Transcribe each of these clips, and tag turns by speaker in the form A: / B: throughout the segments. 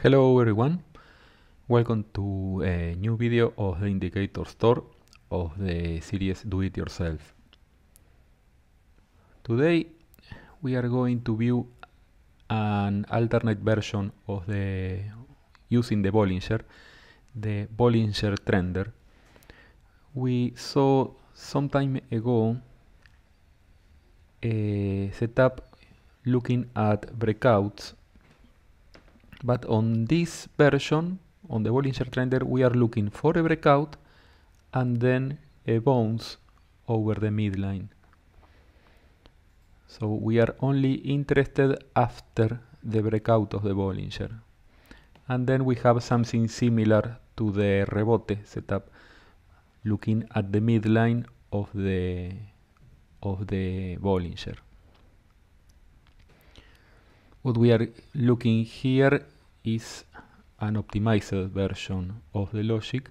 A: Hello everyone, welcome to a new video of the indicator store of the series Do It Yourself. Today we are going to view an alternate version of the using the Bollinger, the Bollinger Trender. We saw some time ago a setup looking at breakouts but on this version, on the Bollinger Trender, we are looking for a breakout and then a bounce over the midline. So we are only interested after the breakout of the Bollinger. And then we have something similar to the rebote setup, looking at the midline of the of the Bollinger what we are looking here is an optimized version of the logic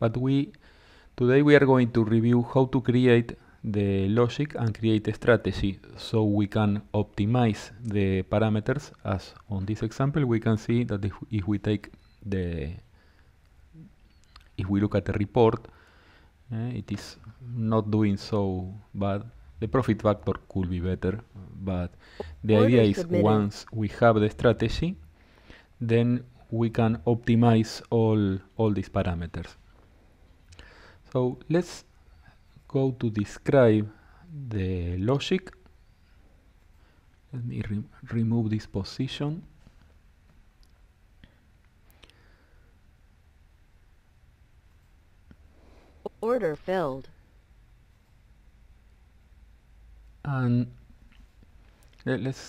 A: but we today we are going to review how to create the logic and create a strategy so we can optimize the parameters as on this example we can see that if, if we take the if we look at the report uh, it is not doing so bad the profit factor could be better, but the or idea is once we have the strategy, then we can optimize all all these parameters. So let's go to describe the logic. Let me re remove this position. Order filled. and let's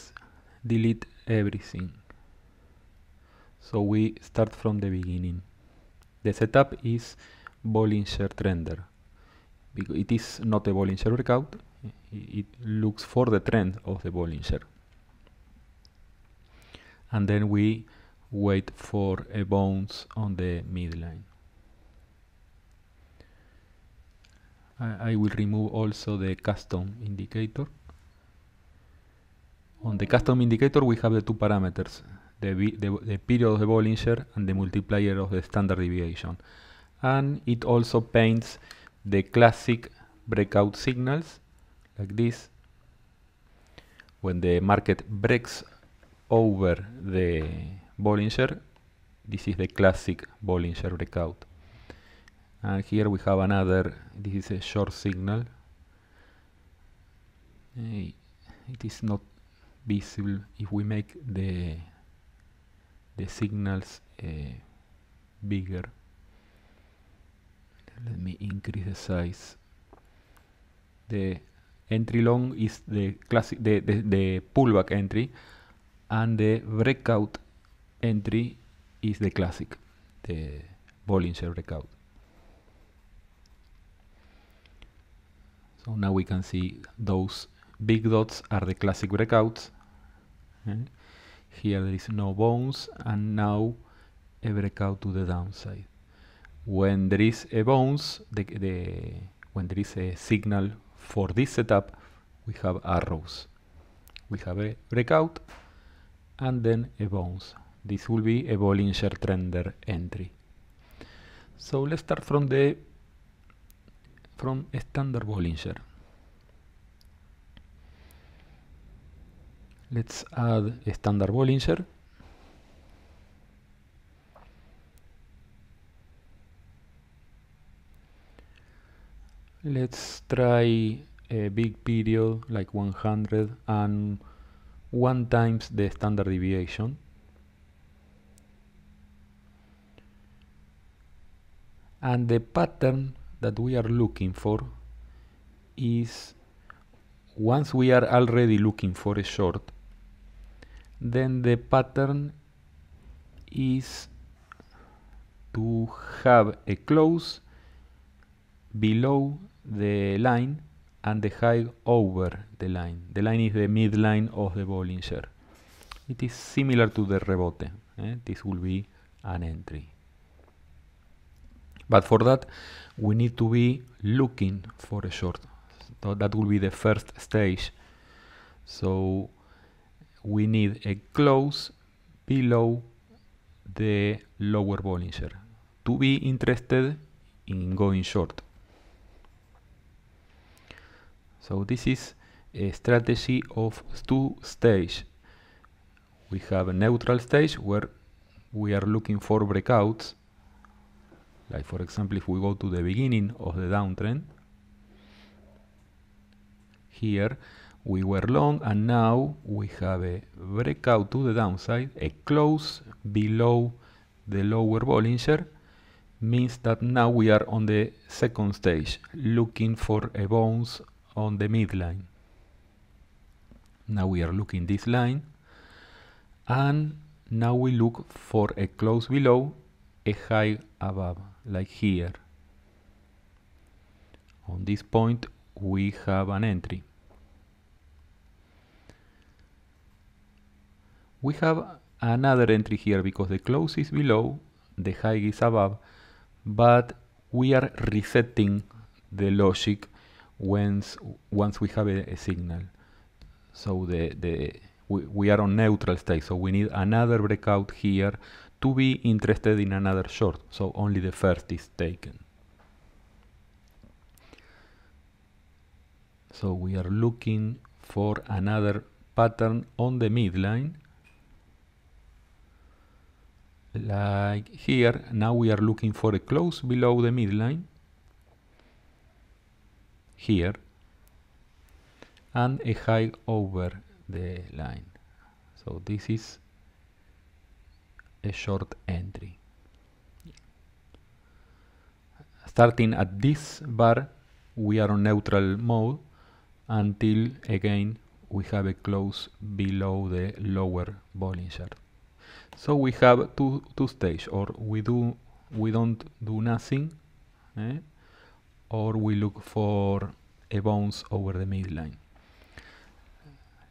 A: delete everything so we start from the beginning the setup is Bollinger Trender because it is not a Bollinger Breakout it looks for the trend of the Bollinger and then we wait for a bounce on the midline I, I will remove also the custom indicator. On the custom indicator we have the two parameters, the, the, the period of the Bollinger and the multiplier of the standard deviation. And it also paints the classic breakout signals, like this. When the market breaks over the Bollinger, this is the classic Bollinger breakout and here we have another this is a short signal it is not visible if we make the the signals uh, bigger let me increase the size the entry long is the classic the, the, the pullback entry and the breakout entry is the classic the Bollinger breakout So now we can see those big dots are the classic breakouts. Okay. Eh? Here there is no bounce and now a breakout to the downside. When there is a bounce, the, the, when there is a signal for this setup, we have arrows. We have a breakout and then a bounce. This will be a Bollinger Trender entry. So let's start from the from Standard Bollinger. Let's add Standard Bollinger. Let's try a big period like 100 and 1 times the standard deviation. And the pattern that we are looking for is once we are already looking for a short, then the pattern is to have a close below the line and the high over the line. The line is the midline of the Bollinger. It is similar to the rebote. Eh? This will be an entry. But for that, we need to be looking for a short. So that will be the first stage. So we need a close below the lower Bollinger to be interested in going short. So this is a strategy of two stage. We have a neutral stage where we are looking for breakouts like for example, if we go to the beginning of the downtrend, here we were long and now we have a breakout to the downside, a close below the lower Bollinger means that now we are on the second stage looking for a bounce on the midline. Now we are looking this line and now we look for a close below, a high above like here on this point we have an entry we have another entry here because the close is below the high is above but we are resetting the logic once once we have a, a signal so the the we, we are on neutral state so we need another breakout here to be interested in another short, so only the first is taken. So we are looking for another pattern on the midline. Like here, now we are looking for a close below the midline. Here. And a high over the line. So this is a short entry. Starting at this bar, we are on neutral mode until again we have a close below the lower Bollinger. So we have two, two stage or we do we don't do nothing eh? or we look for a bounce over the midline.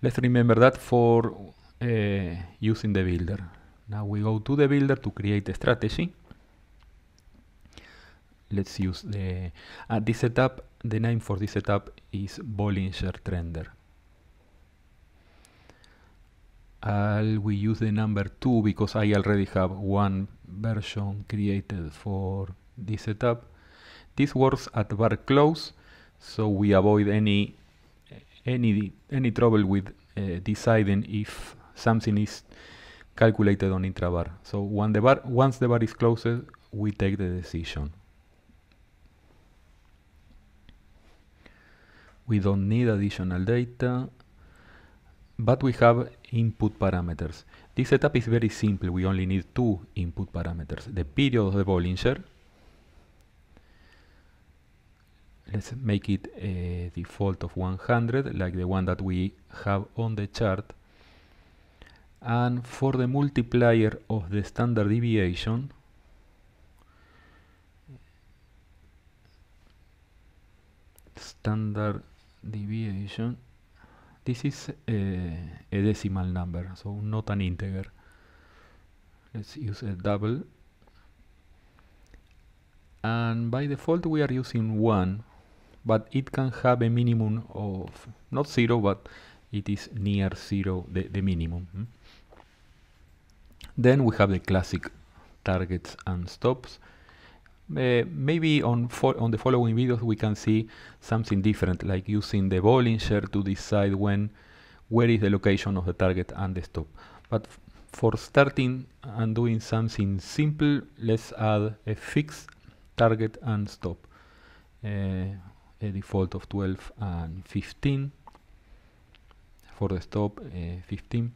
A: Let's remember that for uh, using the builder. Now we go to the builder to create a strategy. Let's use the... Uh, this setup, the name for this setup is Bollinger Trender. I'll we use the number 2 because I already have one version created for this setup. This works at bar close, so we avoid any any any trouble with uh, deciding if something is calculated on intrabar. So when the bar, once the bar is closed, we take the decision. We don't need additional data, but we have input parameters. This setup is very simple. We only need two input parameters. The period of the Bollinger. Let's make it a uh, default of 100, like the one that we have on the chart and for the multiplier of the standard deviation standard deviation this is a, a, decimal number so not an integer let's use a double and by default we are using 1 but it can have a minimum of not 0 but it is near 0 the, the minimum hmm? Then we have the classic targets and stops. Uh, maybe on, on the following videos we can see something different, like using the Bollinger to decide when, where is the location of the target and the stop. But for starting and doing something simple, let's add a fixed target and stop, uh, a default of 12 and 15, for the stop uh, 15.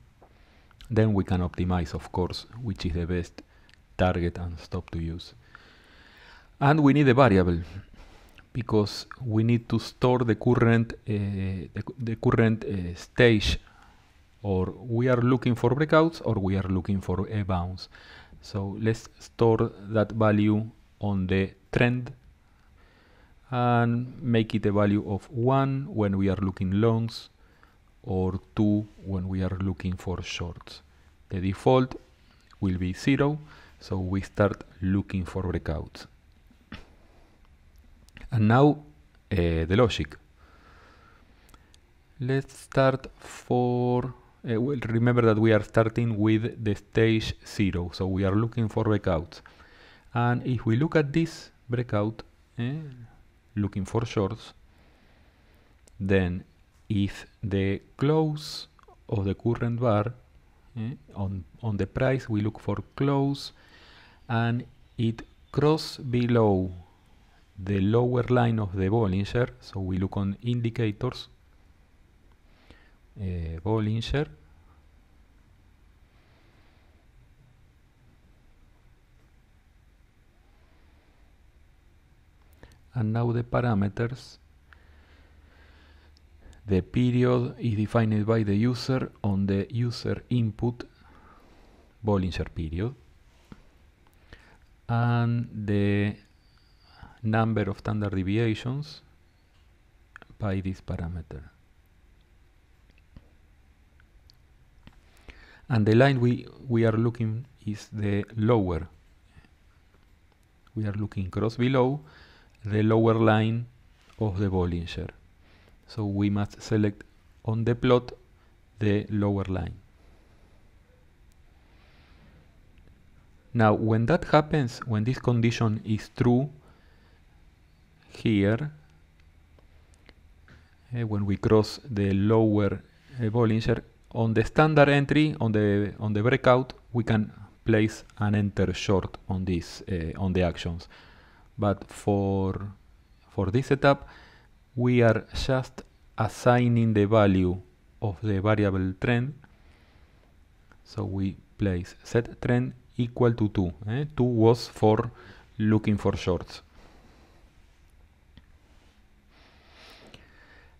A: Then we can optimize, of course, which is the best target and stop to use. And we need a variable because we need to store the current uh, the, the, current uh, stage or we are looking for breakouts or we are looking for a bounce so let's store that value on the trend and make it a value of 1 when we are looking longs or 2 when we are looking for shorts. The default will be 0, so we start looking for breakouts. And now uh, the logic. Let's start for, uh, well, remember that we are starting with the stage 0, so we are looking for breakouts. And if we look at this breakout, eh, looking for shorts, then if the close of the current bar eh, on, on the price we look for close and it cross below the lower line of the Bollinger so we look on indicators uh, Bollinger and now the parameters the period is defined by the user on the user input Bollinger period and the number of standard deviations by this parameter. And the line we, we are looking is the lower. We are looking cross below the lower line of the Bollinger so we must select on the plot the lower line. Now when that happens, when this condition is true here, uh, when we cross the lower uh, Bollinger, on the standard entry, on the, on the breakout, we can place an enter short on, this, uh, on the actions. But for, for this setup, we are just assigning the value of the variable trend so we place set trend equal to 2 eh? 2 was for looking for shorts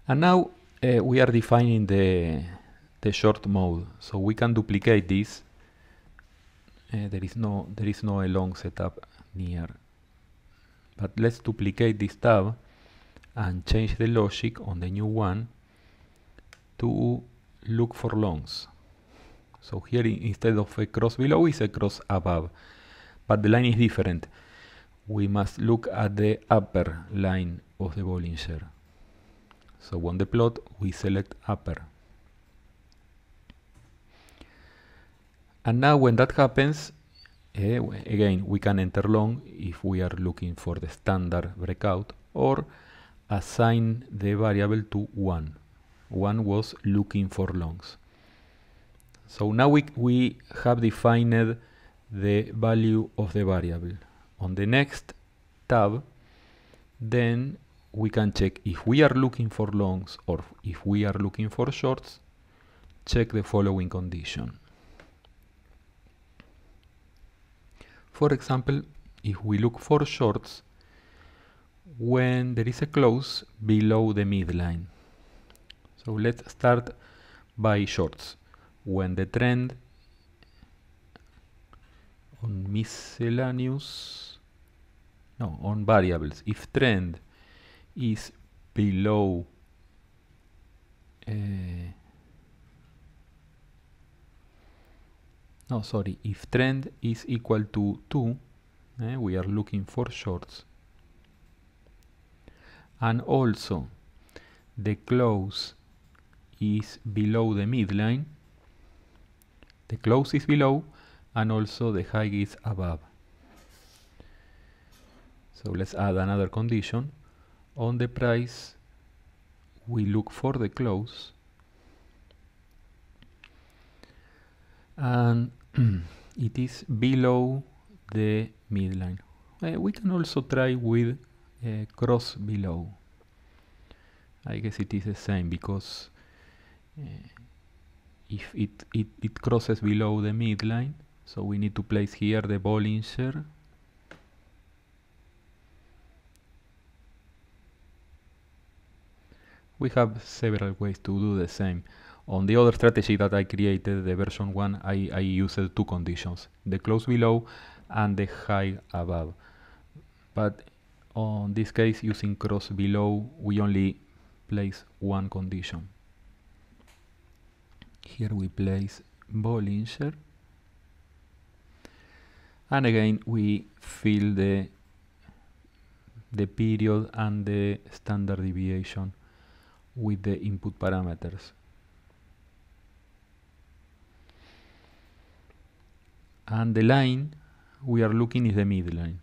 A: and now uh, we are defining the the short mode so we can duplicate this uh, there is no there is no a long setup near but let's duplicate this tab and change the logic on the new one to look for longs. So here instead of a cross below is a cross above, but the line is different. We must look at the upper line of the Bollinger. So on the plot we select upper. And now when that happens, eh, again we can enter long if we are looking for the standard breakout or assign the variable to 1. 1 was looking for longs. So now we, we have defined the value of the variable. On the next tab, then we can check if we are looking for longs or if we are looking for shorts, check the following condition. For example, if we look for shorts, when there is a close below the midline. So let's start by shorts. When the trend on miscellaneous, no, on variables, if trend is below eh, no sorry if trend is equal to 2 eh, we are looking for shorts and also the close is below the midline the close is below and also the high is above so let's add another condition on the price we look for the close and it is below the midline uh, we can also try with uh, cross below I guess it is the same because uh, if it, it, it crosses below the midline so we need to place here the Bollinger we have several ways to do the same on the other strategy that I created, the version 1, I, I used two conditions, the close below and the high above. But on this case using cross below we only place one condition here we place Bollinger and again we fill the the period and the standard deviation with the input parameters and the line we are looking is the midline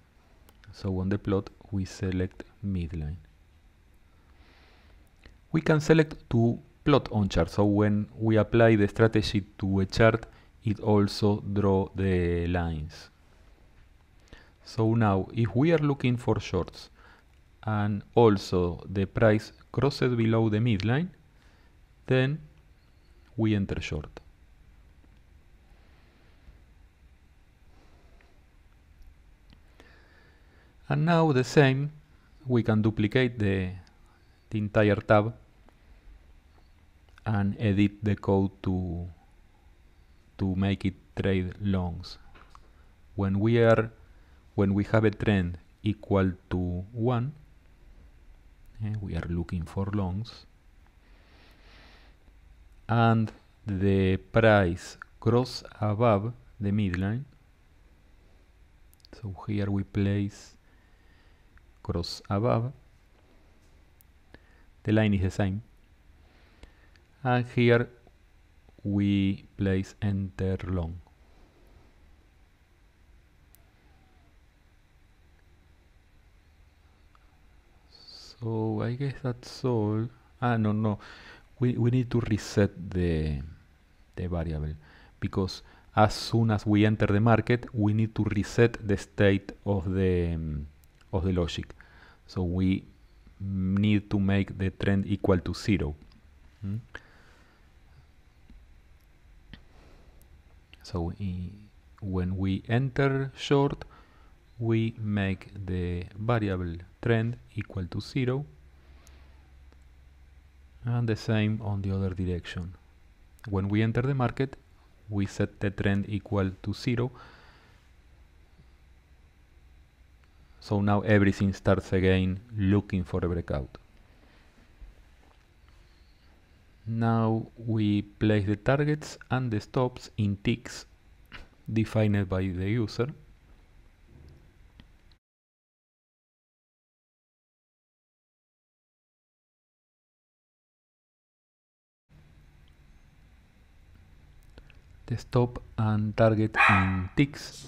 A: so on the plot we select midline. We can select to plot on chart, so when we apply the strategy to a chart, it also draw the lines. So now, if we are looking for shorts and also the price crosses below the midline, then we enter short. And now the same, we can duplicate the, the entire tab and edit the code to, to make it trade longs. When we are, when we have a trend equal to 1, eh, we are looking for longs, and the price cross above the midline. So here we place cross above the line is the same and here we place enter long so I guess that's all ah no no we, we need to reset the the variable because as soon as we enter the market we need to reset the state of the of the logic so we need to make the trend equal to zero. Hmm? So when we enter short, we make the variable trend equal to zero and the same on the other direction. When we enter the market, we set the trend equal to zero So now everything starts again looking for a breakout. Now we place the targets and the stops in ticks defined by the user. The stop and target in ticks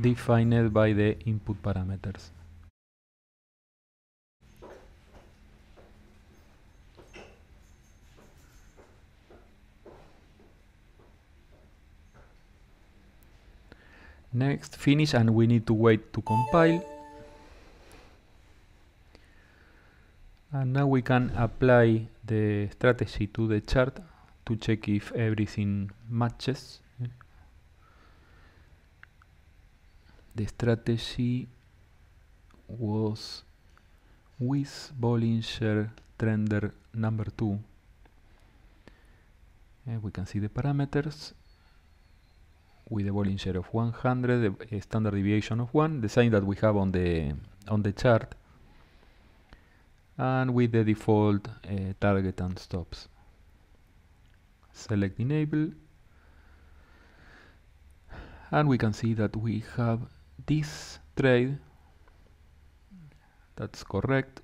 A: defined by the input parameters. Next, finish and we need to wait to compile. And now we can apply the strategy to the chart to check if everything matches. The strategy was with Bollinger Trender number 2. Eh, we can see the parameters with the Bollinger of 100, the standard deviation of 1, the same that we have on the, on the chart, and with the default uh, target and stops. Select Enable, and we can see that we have this trade that's correct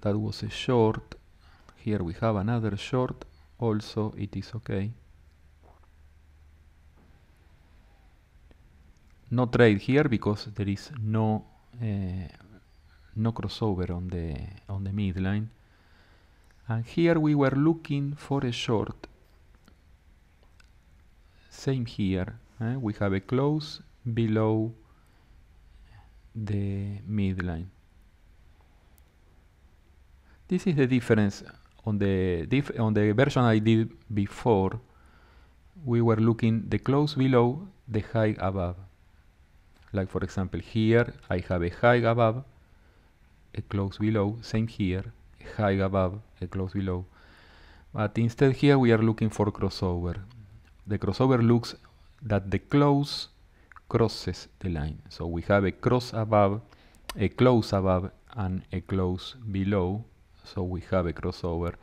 A: that was a short here we have another short also it is okay no trade here because there is no uh, no crossover on the on the midline and here we were looking for a short same here eh? we have a close below the midline this is the difference on the diff on the version I did before we were looking the close below the high above like for example here I have a high above a close below same here a high above a close below but instead here we are looking for crossover the crossover looks that the close crosses the line. So we have a cross above, a close above, and a close below. So we have a crossover.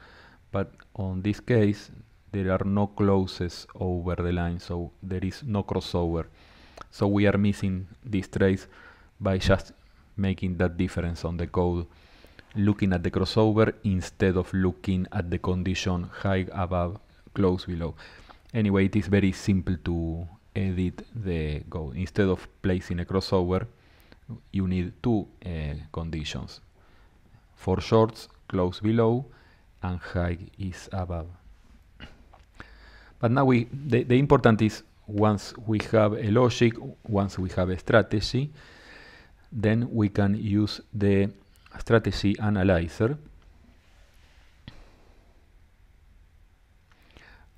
A: But on this case, there are no closes over the line, so there is no crossover. So we are missing this trace by just making that difference on the code looking at the crossover instead of looking at the condition high above, close below. Anyway, it is very simple to edit the goal. Instead of placing a crossover, you need two uh, conditions. For shorts, close below, and high is above. But now we the, the important is once we have a logic, once we have a strategy, then we can use the strategy analyzer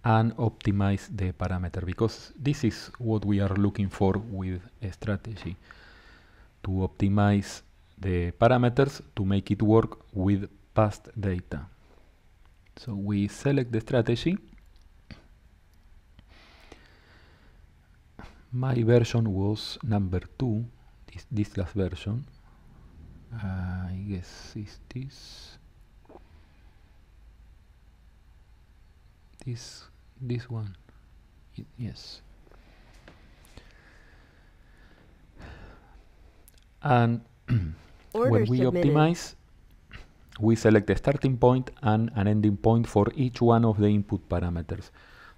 A: and optimize the parameter because this is what we are looking for with a strategy to optimize the parameters to make it work with past data. So we select the strategy. My version was number 2, this, this last version. I guess is this. This this one yes and when we optimize we select a starting point and an ending point for each one of the input parameters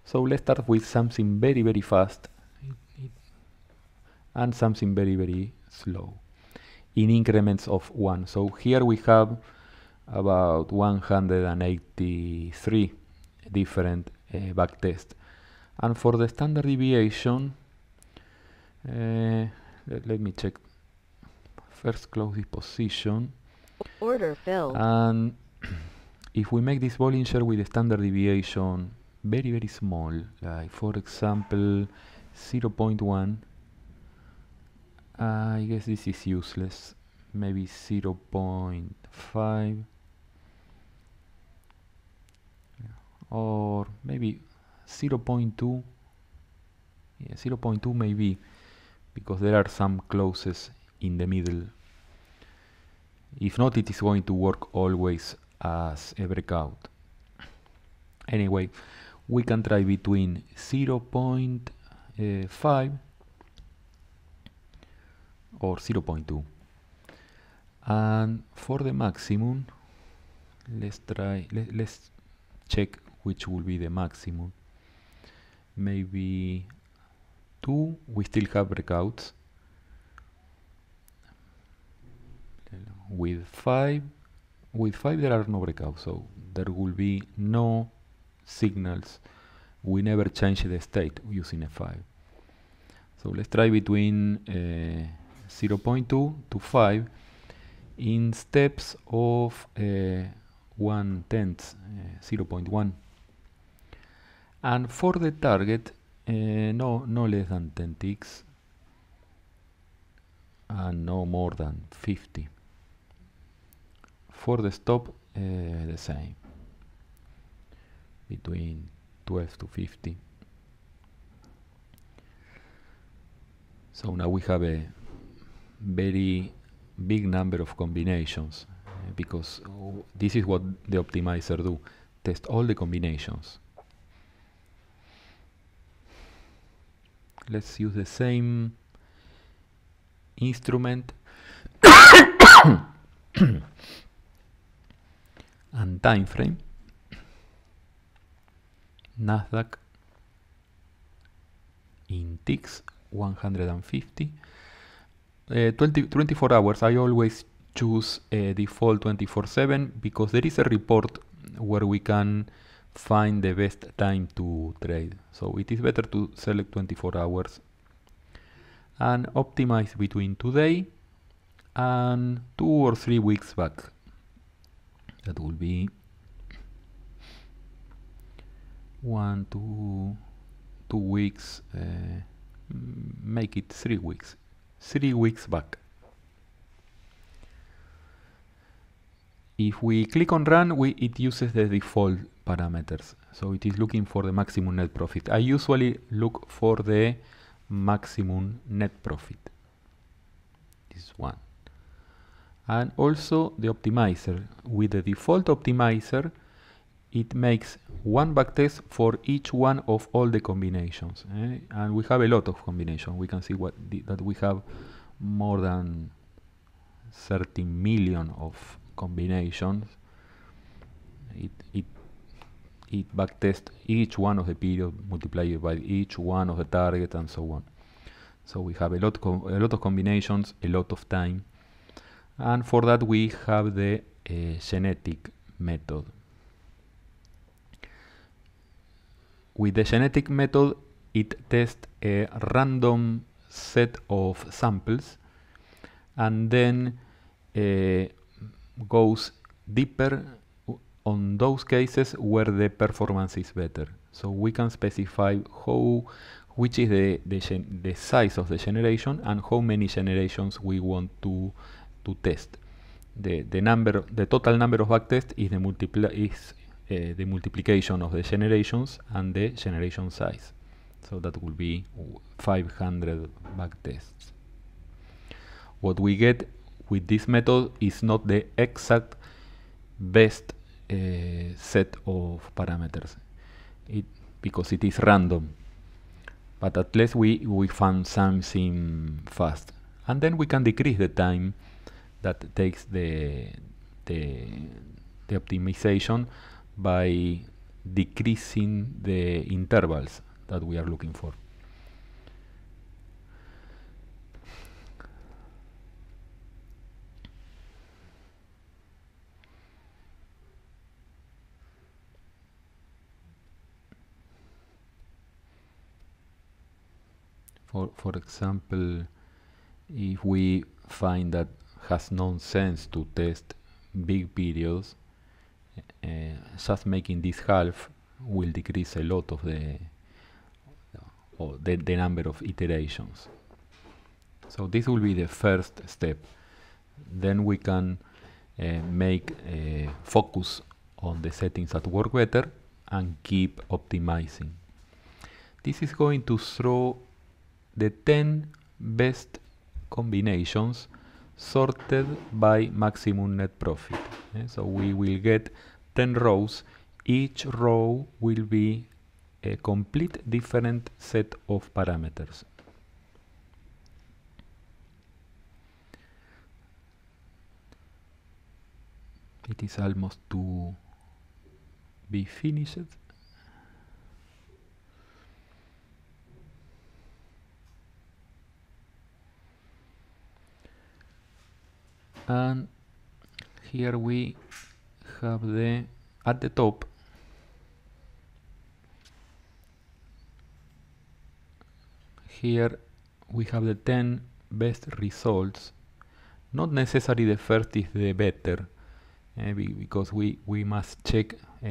A: so let's start with something very very fast and something very very slow in increments of 1 so here we have about 183 different Eh, backtest. And for the standard deviation, eh, let, let me check. First close this position. Order filled. And if we make this Bollinger with a standard deviation very very small, like for example 0.1, I guess this is useless, maybe 0.5, or maybe 0.2 yeah, 0 0.2 maybe because there are some clauses in the middle if not it is going to work always as a breakout anyway we can try between 0 uh, 0.5 or 0 0.2 and for the maximum let's try let, us check which will be the maximum maybe two we still have breakouts with five with five there are no breakouts so there will be no signals we never change the state using a 5 so let's try between uh, 0.2 to 5 in steps of uh, 0.1 uh, and for the target uh, no no less than 10 ticks and no more than 50 for the stop uh, the same between 12 to 50 so now we have a very big number of combinations eh, because this is what the optimizer do test all the combinations let's use the same instrument and time frame Nasdaq in ticks 150 uh, eh, 20, 24 hours I always choose eh, default 24 7 because there is a report where we can find the best time to trade. So it is better to select 24 hours and optimize between today and two or three weeks back. That will be one, two, two weeks, uh, make it three weeks, three weeks back. If we click on run, we, it uses the default parameters. So it is looking for the maximum net profit. I usually look for the maximum net profit. This one. And also the optimizer. With the default optimizer, it makes one backtest for each one of all the combinations. Eh? And we have a lot of combinations. We can see what that we have more than 13 million of combinations. It, it, it backtests each one of the periods, multiplied by each one of the targets, and so on. So we have a lot, a lot of combinations, a lot of time. And for that we have the uh, genetic method. With the genetic method, it tests a random set of samples and then uh, goes deeper on those cases where the performance is better. So we can specify how, which is the, the, the size of the generation and how many generations we want to, to test. The, the number, the total number of backtests is the multiply is uh, the multiplication of the generations and the generation size. So that will be 500 backtests. What we get with this method is not the exact best uh, set of parameters it, because it is random but at least we, we found something fast and then we can decrease the time that takes the, the, the optimization by decreasing the intervals that we are looking for. For, for example, if we find that has no sense to test big videos, uh, just making this half will decrease a lot of the, or the, the number of iterations. So this will be the first step. Then we can uh, make a eh, focus on the settings that work better and keep optimizing. This is going to throw the 10 best combinations sorted by maximum net profit. Eh, so we will get 10 rows. Each row will be a complete different set of parameters. It is almost to be finished. and here we have the at the top here we have the 10 best results not necessarily the first is the better uh, because we we must check uh,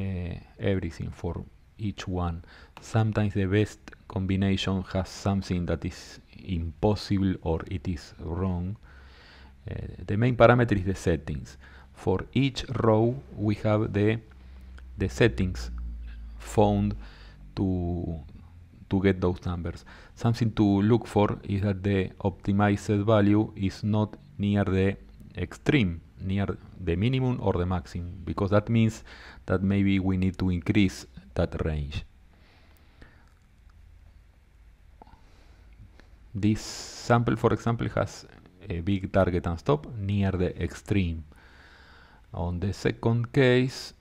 A: everything for each one sometimes the best combination has something that is impossible or it is wrong Eh, the main parameter is the settings. For each row we have the, the settings found to, to get those numbers. Something to look for is that the optimized value is not near the extreme, near the minimum or the maximum, because that means that maybe we need to increase that range. This sample, for example, has a eh, big target and stop near the extreme. On the second case,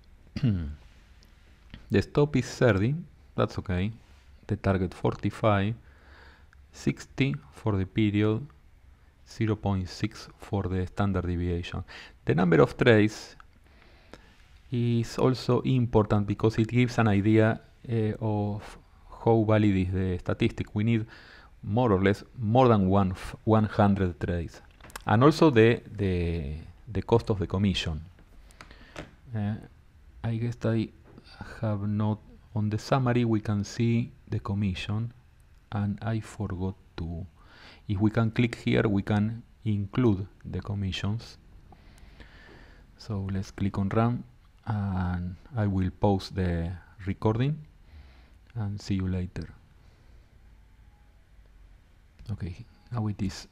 A: the stop is 30, that's okay. The target 45, 60 for the period, 0.6 for the standard deviation. The number of trades is also important because it gives an idea uh, of how valid is the statistic. We need more or less more than one 100 trades. And also the, the, the cost of the commission. Uh, I guess I have not, on the summary we can see the commission and I forgot to, if we can click here we can include the commissions. So let's click on run and I will pause the recording and see you later okay now it is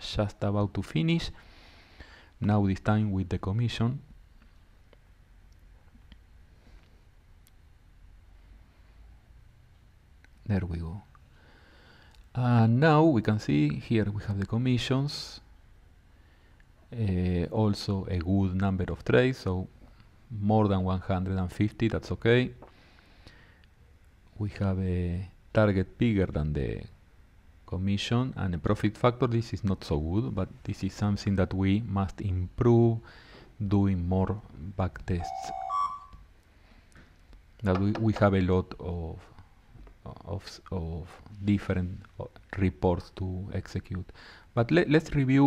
A: just about to finish now this time with the commission there we go and now we can see here we have the commissions uh, also a good number of trades so more than 150 that's okay we have a target bigger than the commission and the profit factor this is not so good but this is something that we must improve doing more back tests that we, we have a lot of of, of different uh, reports to execute but le let's review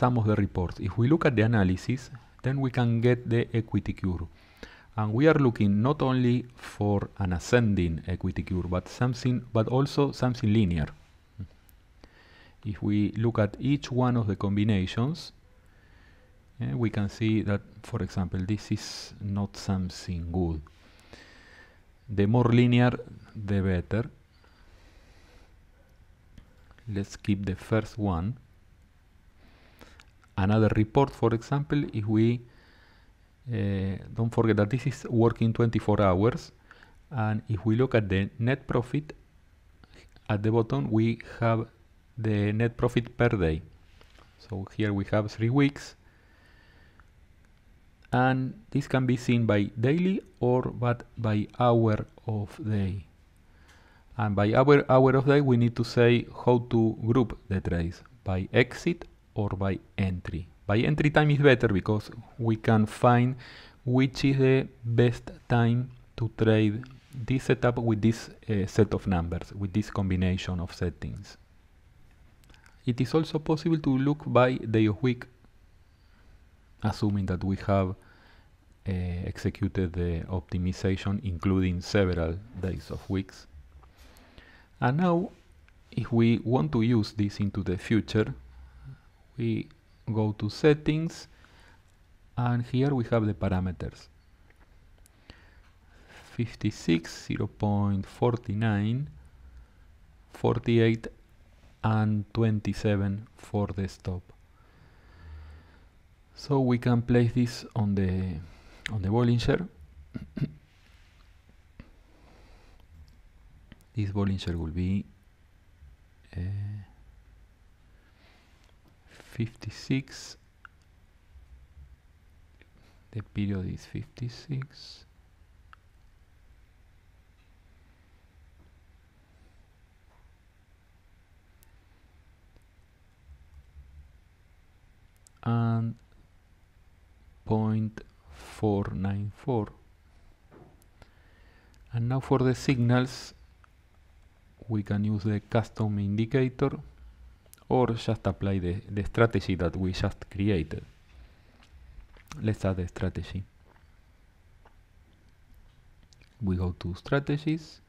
A: some of the reports if we look at the analysis then we can get the equity curve and we are looking not only for an ascending equity curve but something but also something linear if we look at each one of the combinations, we can see that, for example, this is not something good. The more linear, the better. Let's keep the first one. Another report, for example, if we uh, don't forget that this is working 24 hours and if we look at the net profit at the bottom we have the net profit per day. So here we have three weeks and this can be seen by daily or but by hour of day. And by hour, hour of day we need to say how to group the trades, by exit or by entry. By entry time is better because we can find which is the best time to trade this setup with this uh, set of numbers, with this combination of settings. It is also possible to look by day of week, assuming that we have uh, executed the optimization including several days of weeks. And now, if we want to use this into the future, we go to settings and here we have the parameters. 56, 0.49, 48 and 27 for the stop so we can place this on the on the Bollinger this Bollinger will be uh, 56 the period is 56 and 0.494 and now for the signals we can use the custom indicator or just apply the, the strategy that we just created let's add a strategy we go to strategies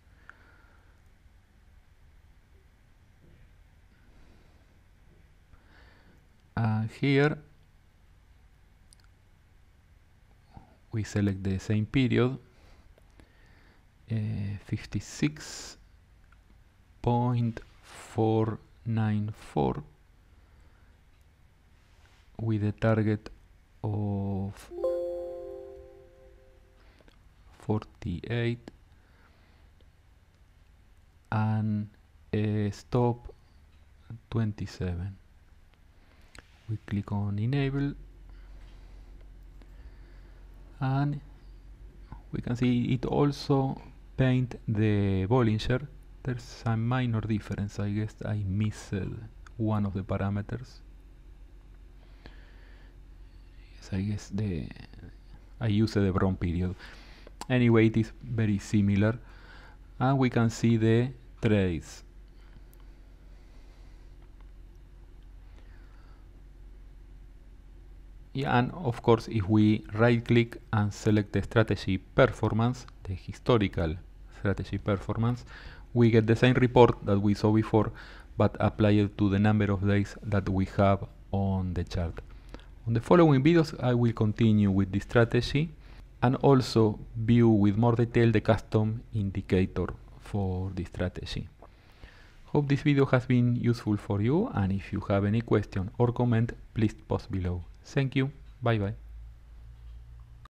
A: uh, here we select the same period uh, 56.494 with a target of 48 and a stop 27 we click on enable and we can see it also paint the Bollinger there's a minor difference I guess I missed uh, one of the parameters yes I guess the I used the wrong period anyway it is very similar and we can see the trace. and of course if we right click and select the strategy performance the historical strategy performance we get the same report that we saw before but applied to the number of days that we have on the chart on the following videos I will continue with this strategy and also view with more detail the custom indicator for this strategy Hope this video has been useful for you and if you have any question or comment, please post below. Thank you. Bye bye.